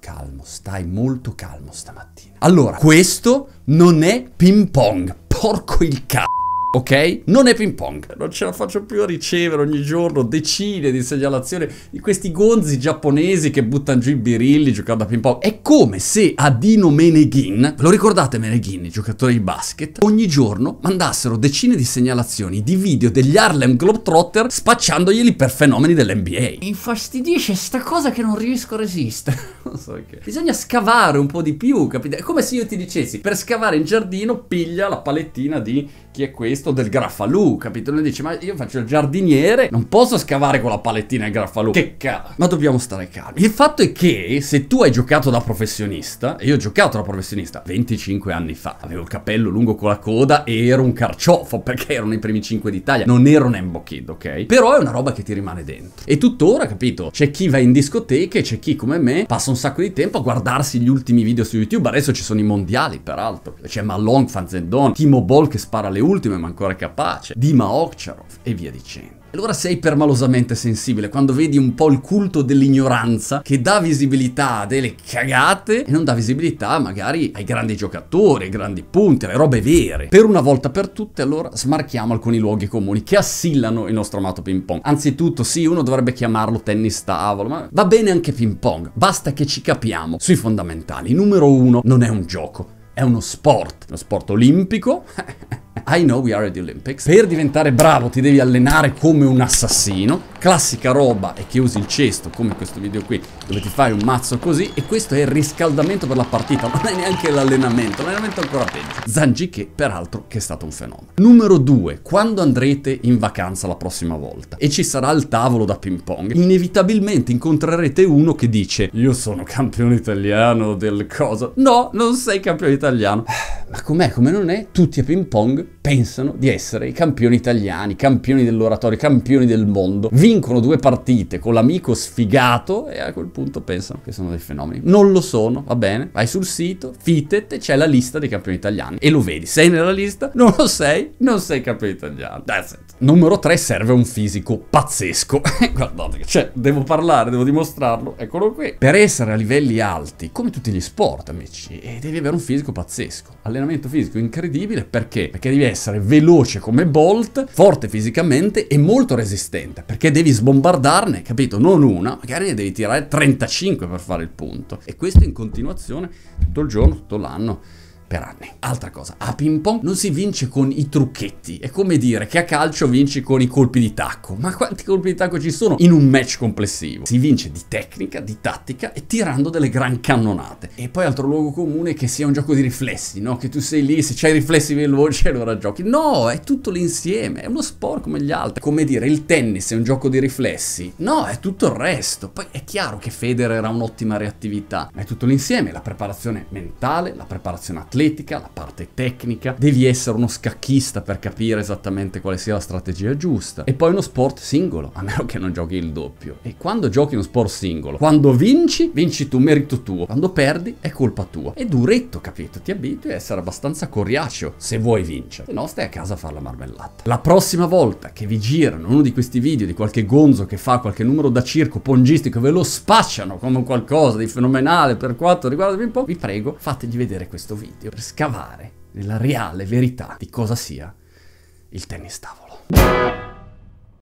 calmo, stai molto calmo stamattina. Allora, questo non è ping pong, porco il ca ok? Non è ping pong, non ce la faccio più a ricevere ogni giorno decine di segnalazioni di questi gonzi giapponesi che buttano giù i birilli giocando a ping pong. È come se a Dino Meneghin, ve lo ricordate Meneghin, il giocatore di basket, ogni giorno mandassero decine di segnalazioni di video degli Harlem Globetrotter spacciandoglieli per fenomeni dell'NBA. Infastidisce sta cosa che non riesco a resistere. non so che. Bisogna scavare un po' di più, capite? È come se io ti dicessi, per scavare in giardino piglia la palettina di chi è questo misto del graffalù, capito? Noi dice, ma io faccio il giardiniere, non posso scavare con la palettina il graffalù. Che cazzo? Ma dobbiamo stare calmi. Il fatto è che se tu hai giocato da professionista, e io ho giocato da professionista 25 anni fa, avevo il capello lungo con la coda e ero un carciofo perché erano i primi 5 d'Italia, non ero un embo kid, ok? Però è una roba che ti rimane dentro. E tuttora, capito? C'è chi va in discoteche, c'è chi come me passa un sacco di tempo a guardarsi gli ultimi video su YouTube, adesso ci sono i mondiali peraltro, c'è Malong, Fanzendon, Timo Ball che spara le ultime, ma ancora capace, Dima Okcharov e via dicendo. Allora sei permalosamente sensibile quando vedi un po' il culto dell'ignoranza che dà visibilità a delle cagate e non dà visibilità magari ai grandi giocatori, ai grandi punti, alle robe vere. Per una volta per tutte allora smarchiamo alcuni luoghi comuni che assillano il nostro amato ping pong. Anzitutto sì, uno dovrebbe chiamarlo tennis tavolo, ma va bene anche ping pong, basta che ci capiamo sui fondamentali. Numero uno, non è un gioco, è uno sport, uno sport olimpico I know we are at the Olympics. Per diventare bravo ti devi allenare come un assassino. Classica roba è che usi il cesto, come questo video qui, dove ti fai un mazzo così. E questo è il riscaldamento per la partita, ma non è neanche l'allenamento. L'allenamento è ancora peggio. Zanji che, peraltro, che è stato un fenomeno. Numero 2. Quando andrete in vacanza la prossima volta e ci sarà il tavolo da ping pong, inevitabilmente incontrerete uno che dice io sono campione italiano del coso. No, non sei campione italiano. Ma com'è? Come non è? Tutti a ping pong pensano di essere i campioni italiani, campioni dell'oratorio, campioni del mondo. Vincono due partite con l'amico sfigato e a quel punto pensano che sono dei fenomeni. Non lo sono, va bene? Vai sul sito, Fitet, c'è la lista dei campioni italiani. E lo vedi, sei nella lista? Non lo sei? Non sei campione italiano. That's it. Numero 3 serve un fisico pazzesco. Eh, guardate, cioè, devo parlare, devo dimostrarlo, eccolo qui. Per essere a livelli alti, come tutti gli sport, amici, eh, devi avere un fisico pazzesco. Allenamento fisico incredibile, perché? Perché devi essere essere veloce come Bolt, forte fisicamente e molto resistente, perché devi sbombardarne, capito? Non una, magari ne devi tirare 35 per fare il punto. E questo in continuazione tutto il giorno, tutto l'anno per anni. Altra cosa, a ping pong non si vince con i trucchetti, è come dire che a calcio vinci con i colpi di tacco, ma quanti colpi di tacco ci sono in un match complessivo? Si vince di tecnica, di tattica e tirando delle gran cannonate. E poi altro luogo comune è che sia un gioco di riflessi, no? Che tu sei lì, se c'hai riflessi veloci allora giochi. No, è tutto l'insieme, è uno sport come gli altri. Come dire, il tennis è un gioco di riflessi. No, è tutto il resto. Poi è chiaro che Federer ha un'ottima reattività, ma è tutto l'insieme, la preparazione mentale, la preparazione atletica, atletica, la parte tecnica, devi essere uno scacchista per capire esattamente quale sia la strategia giusta e poi uno sport singolo, a meno che non giochi il doppio. E quando giochi uno sport singolo, quando vinci, vinci tu, merito tuo, quando perdi è colpa tua. È duretto, capito? Ti abitui a essere abbastanza coriaceo se vuoi vincere, se no stai a casa a fare la marmellata. La prossima volta che vi girano uno di questi video di qualche gonzo che fa qualche numero da circo pongistico, ve lo spacciano come qualcosa di fenomenale per quanto riguarda un po', vi prego fategli vedere questo video specchio per scavare nella reale verità di cosa sia il tennis tavolo.